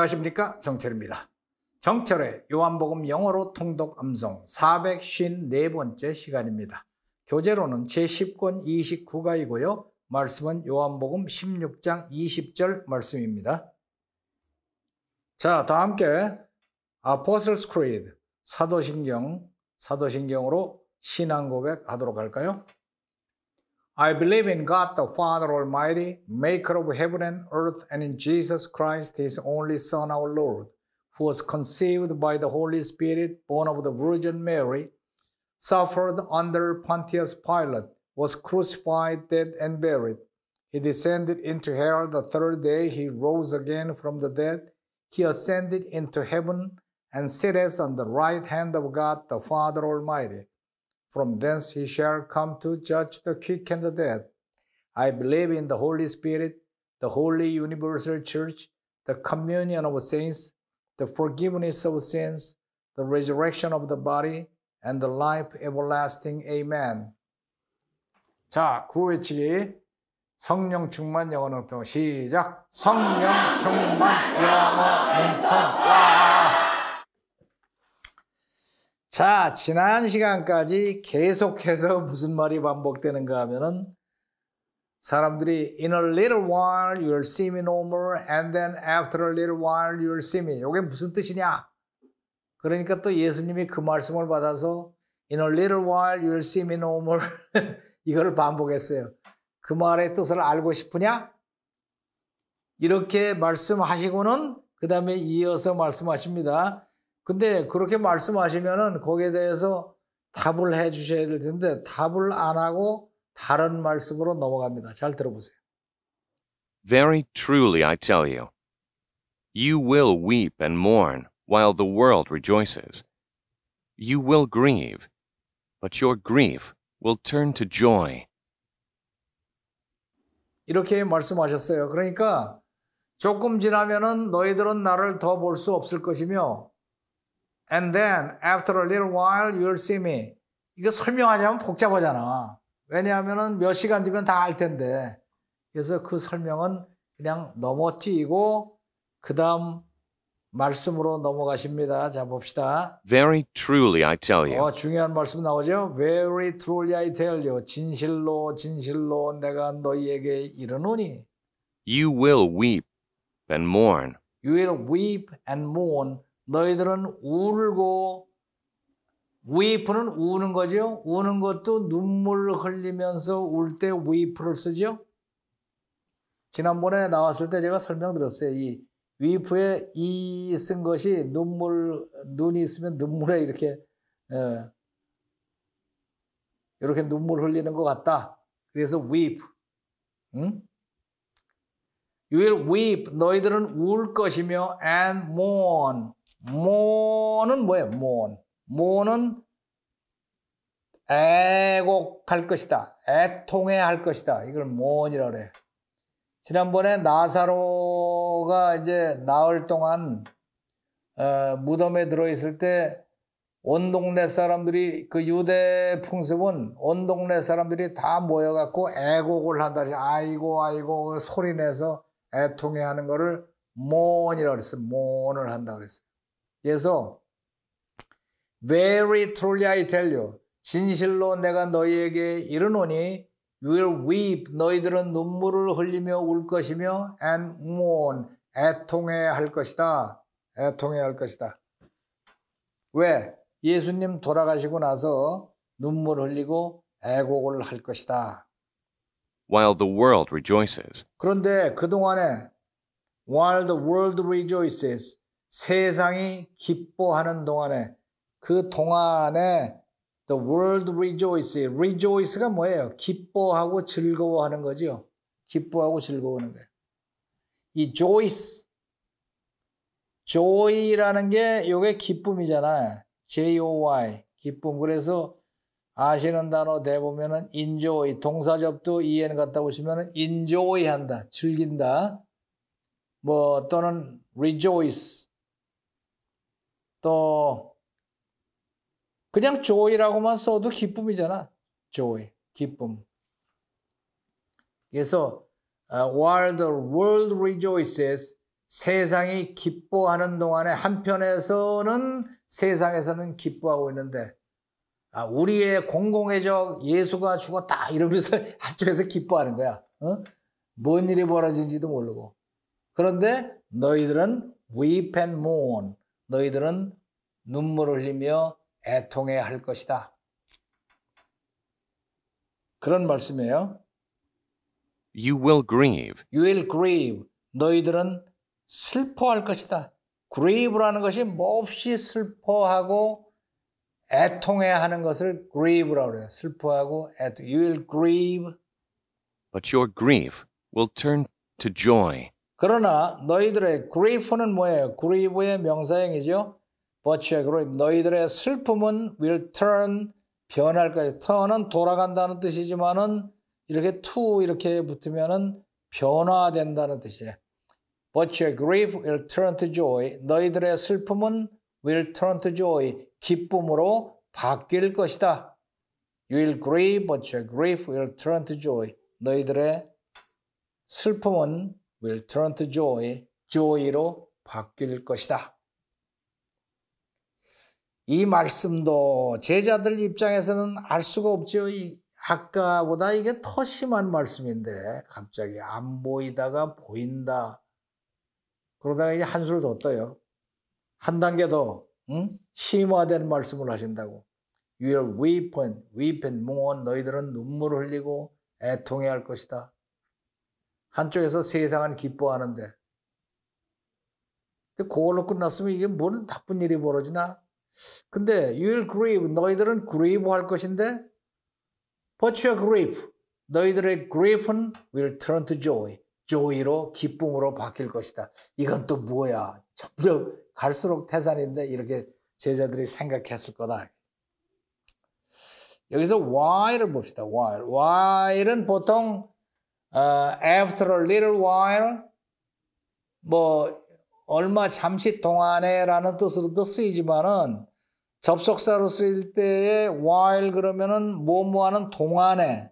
안녕하십니까 정철입니다. 정철의 요한복음 영어로 통독 암송 454번째 시간입니다. 교재로는 제10권 29가이고요. 말씀은 요한복음 16장 20절 말씀입니다. 자, 다 함께 아포슬스 크리드 사도신경 사도신경으로 신앙 고백하도록 할까요? I believe in God the Father Almighty, maker of heaven and earth, and in Jesus Christ, his only Son, our Lord, who was conceived by the Holy Spirit, born of the Virgin Mary, suffered under Pontius Pilate, was crucified, dead, and buried. He descended into hell the third day. He rose again from the dead. He ascended into heaven and sitteth on the right hand of God the Father Almighty. From thence he shall come to judge the quick and the dead. I believe in the Holy Spirit, the holy universal church, the communion of saints, the forgiveness of sins, the resurrection of the body, and the life everlasting. Amen. 자, 구외치기 성령 충만 영어 능통 시작. 성령 충만 영어 능통. 자, 지난 시간까지 계속해서 무슨 말이 반복되는가 하면은 사람들이 in a little while you'll see me no more and then after a little while you'll see me. 이게 무슨 뜻이냐? 그러니까 또 예수님이 그 말씀을 받아서 in a little while you'll see me no more 이걸 반복했어요. 그 말의 뜻을 알고 싶으냐? 이렇게 말씀하시고는 그 다음에 이어서 말씀하십니다. 근데 그렇게 말씀하시면은 거기에 대해서 답을 해 주셔야 될 텐데 답을 안 하고 다른 말씀으로 넘어갑니다. 잘 들어보세요. Very truly I tell you, you will weep and mourn while the world rejoices. You will grieve, but your grief will turn to joy. 이렇게 말씀하셨어요. 그러니까 조금 지나면은 너희들은 나를 더 볼 수 없을 것이며 And then after a little while you'll see me. 이거 설명하자면 복잡하잖아. 왜냐하면 몇 시간 뒤면 다 알 텐데. 그래서 그 설명은 그냥 넘어뛰고 그 다음 말씀으로 넘어가십니다. 자 봅시다. Very truly I tell you. 어, 중요한 말씀 나오죠. Very truly I tell you. 진실로 진실로 내가 너희에게 이르노니. You will weep and mourn. You will weep and mourn. 너희들은 울고 위프는 우는 거죠. 우는 것도 눈물 흘리면서 울때 위프를 쓰죠. 지난번에 나왔을 때 제가 설명드렸어요. 이 위프에 이 쓴 것이 눈물 눈이 있으면 눈물에 이렇게 에, 예, 이렇게 눈물 흘리는 것 같다. 그래서 w e e 응? You will weep. 너희들은 울 것이며 and mourn. 모는 뭐예요? 몬. 모는 애곡할 것이다. 애통해할 것이다. 이걸 몬이라 그래. 지난번에 나사로가 이제 나흘 동안 어, 무덤에 들어있을 때 온 동네 사람들이 그 유대 풍습은 온 동네 사람들이 다 모여갖고 애곡을 한다. 아이고 아이고 소리내서 애통해하는 거를 몬이라 그랬어. 몬을 한다 그랬어. 그래서 very truly I tell you 진실로 내가 너희에게 이르노니 you will weep 너희들은 눈물을 흘리며 울 것이며 and mourn 애통해야 할 것이다. 애통해야 할 것이다. 왜? 예수님 돌아가시고 나서 눈물 흘리고 애곡을 할 것이다. While the world rejoices. 그런데 그동안에 while the world rejoices 세상이 기뻐하는 동안에 그 동안에 the world rejoice. rejoice가 뭐예요? 기뻐하고 즐거워하는 거죠 기뻐하고 즐거워하는 거예요. 이 joyce joy라는 게 요게 기쁨이잖아요. J O Y 기쁨. 그래서 아시는 단어 대보면은 enjoy 동사접도 en 갖다 보시면은 enjoy 한다. 즐긴다. 뭐 또는 rejoice 또 그냥 조이라고만 써도 기쁨이잖아. 조이, 기쁨. 그래서 uh, while the world rejoices 세상이 기뻐하는 동안에 한편에서는 세상에서는 기뻐하고 있는데 아, 우리의 공공의적 예수가 죽었다 이러면서 한쪽에서 기뻐하는 거야. 어? 뭔 일이 벌어진지도 모르고. 그런데 너희들은 weep and mourn. 너희들은 눈물을 흘리며 애통해야 할 것이다. 그런 말씀이에요. You will grieve. You will grieve. 너희들은 슬퍼할 것이다. grieve라는 것이 몹시 슬퍼하고 애통해야 하는 것을 grieve라고 해요. 슬퍼하고 애통. You will grieve. But your grief will turn to joy. 그러나 너희들의 grieve는 뭐예요? grieve의 명사형이죠. But your grief, 너희들의 슬픔은 will turn 변할 것이 turn은 돌아간다는 뜻이지만은 이렇게 to 이렇게 붙으면은 변화된다는 뜻이에요. But your grief will turn to joy. 너희들의 슬픔은 will turn to joy. 기쁨으로 바뀔 것이다. You will grieve, but your grief will turn to joy. 너희들의 슬픔은 will turn to joy, j o 로 바뀔 것이다. 이 말씀도 제자들 입장에서는 알 수가 없죠. 아까보다 이게 더 심한 말씀인데 갑자기 안 보이다가 보인다. 그러다가 이제 한술 더 떠요. 한 단계 더 응? 심화된 말씀을 하신다고. You w i l weep and weep and m o r n 너희들은 눈물을 흘리고 애통해할 것이다. 한쪽에서 세상은 기뻐하는데. 근데 그걸로 끝났으면 이게 뭔 나쁜 일이 벌어지나? 근데 you'll grieve. 너희들은 grieve 할 것인데 but your grief. 너희들의 grief은 will turn to joy. joy로 기쁨으로 바뀔 것이다. 이건 또 뭐야? 점점 갈수록 태산인데 이렇게 제자들이 생각했을 거다. 여기서 w h i l 봅시다. w h i w h i l 보통 어, after a little while 뭐 얼마 잠시 동안에라는 뜻으로도 쓰이지만은 접속사로 쓰일 때에 while 그러면은 뭐뭐하는 동안에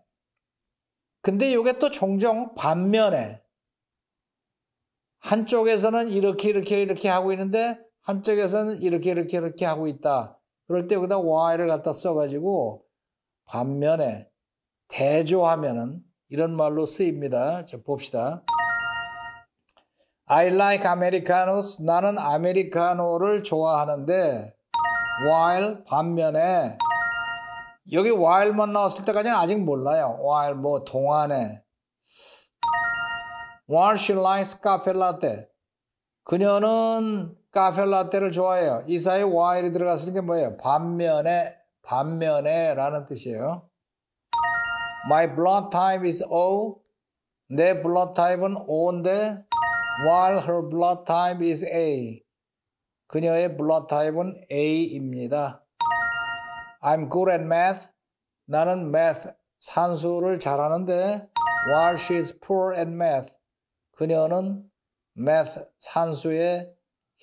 근데 이게 또 종종 반면에 한쪽에서는 이렇게 이렇게 이렇게 하고 있는데 한쪽에서는 이렇게 이렇게 이렇게 하고 있다. 그럴 때 여기다 while을 갖다 써가지고 반면에 대조하면은 이런 말로 쓰입니다. 좀 봅시다. I like Americanos. 나는 아메리카노를 좋아하는데 while 반면에 여기 while만 나왔을 때까지는 아직 몰라요. while 뭐 동안에 while she likes 카페 라떼 그녀는 카페 라떼를 좋아해요. 이 사이 while이 들어갔으니까 뭐예요? 반면에 반면에라는 뜻이에요. My blood type is O. 내 blood type은 O인데 while her blood type is A. 그녀의 blood type은 A입니다. I'm good at math. 나는 math, 산수를 잘하는데 while she is poor at math. 그녀는 math, 산수에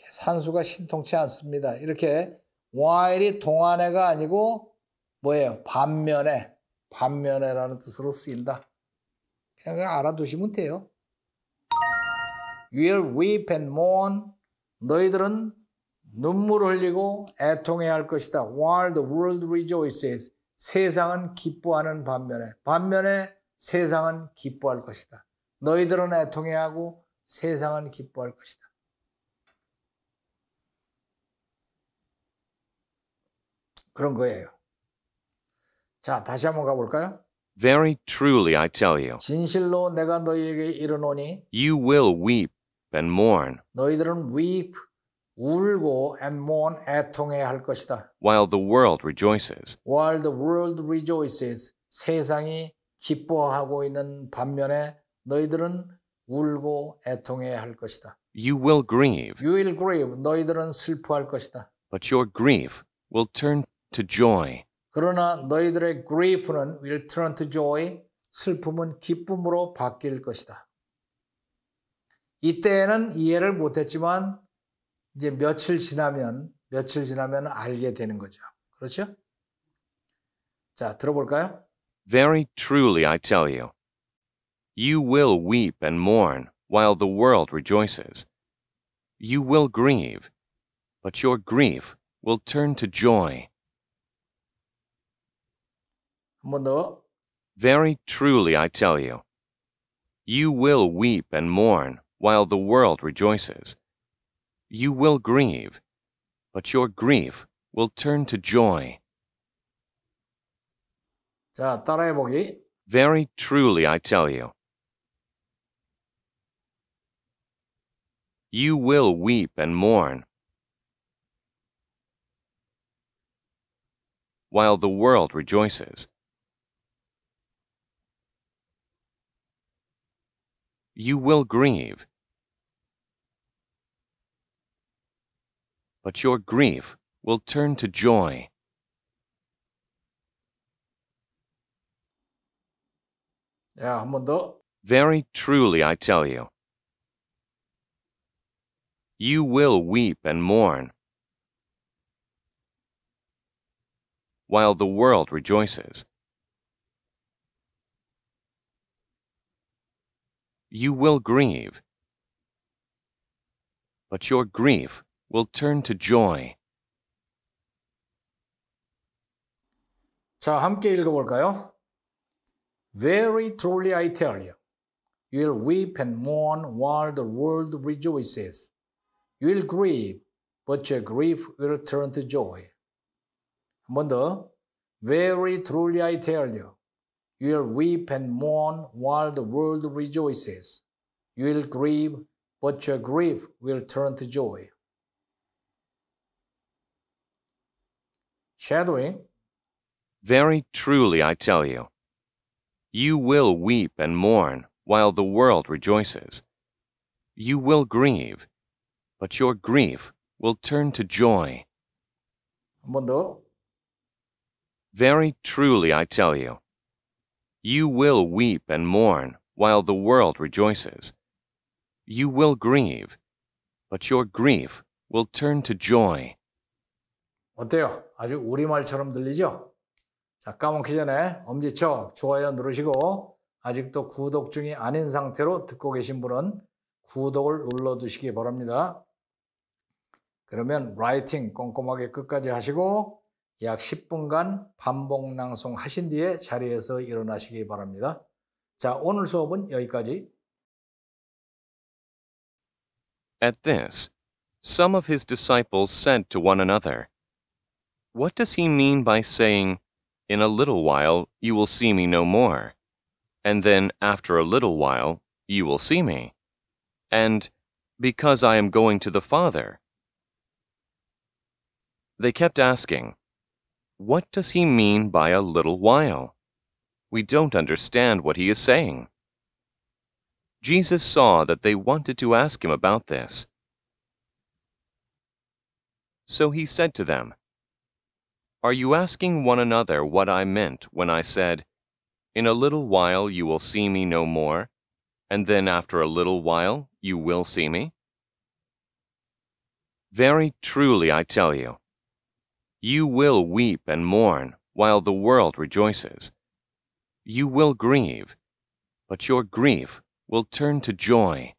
산수가 신통치 않습니다. 이렇게 while이 동안에가 아니고 뭐예요? 반면에 반면에라는 뜻으로 쓰인다. 그냥 알아두시면 돼요. y o l l weep and mourn. 너희들은 눈물 흘리고 애통해야 할 것이다. While the world rejoices. 세상은 기뻐하는 반면에 반면에 세상은 기뻐할 것이다. 너희들은 애통해야 하고 세상은 기뻐할 것이다. 그런 거예요. 자, 다시 한번 가볼까요? Very truly I tell you. 진실로 내가 너희에게 이르노니 You will weep and mourn. 너희들은 weep 울고 and mourn 애통해야 할 것이다. While the world rejoices. While the world rejoices. 세상이 기뻐하고 있는 반면에 너희들은 울고 애통해야 할 것이다. You will grieve. You will grieve. 너희들은 슬퍼할 것이다. But your grief will turn to joy. 그러나 너희들의 grief는 will turn to joy, 슬픔은 기쁨으로 바뀔 것이다. 이때에는 이해를 못했지만 이제 며칠 지나면 며칠 지나면 알게 되는 거죠. 그렇죠? 자, 들어볼까요? Very truly I tell you, you will weep and mourn while the world rejoices. You will grieve, but your grief will turn to joy. Very truly I tell you, you will weep and mourn while the world rejoices. You will grieve, but your grief will turn to joy. Very truly I tell you, you will weep and mourn while the world rejoices. you will grieve. But your grief will turn to joy. Very truly, I tell you, you will weep and mourn, while the world rejoices. you will grieve. But your grief will turn to joy. 자, 함께 읽어볼까요? Very truly I tell you, you will weep and mourn while the world rejoices. You will grieve, but your grief will turn to joy. 한 번 더. Very truly I tell you, you will weep and mourn while the world rejoices. You will grieve, but your grief will turn to joy. Shadowing. Very truly I tell you, you will weep and mourn while the world rejoices. You will grieve, but your grief will turn to joy. Very truly I tell you, You will weep and mourn while the world rejoices. You will grieve, but your grief will turn to joy. 어때요? 아주 우리말처럼 들리죠? 자, 까먹기 전에 엄지척 좋아요 누르시고 아직도 구독 중이 아닌 상태로 듣고 계신 분은 구독을 눌러두시기 바랍니다. 그러면 라이팅 꼼꼼하게 끝까지 하시고 약 10분간 반복 뒤에 자리에서 일어나시기 바랍니다. 자, 오늘 수업은 여기까지. At this, some of his disciples said to one another, What does he mean by saying, In a little while you will see me no more, and then after a little while you will see me, and because I am going to the Father? They kept asking, what does he mean by a little while? We don't understand what he is saying. Jesus saw that they wanted to ask him about this. So he said to them, Are you asking one another what I meant when I said, In a little while you will see me no more, and then after a little while you will see me? Very truly I tell you, you will weep and mourn while the world rejoices. You will grieve, but your grief will turn to joy.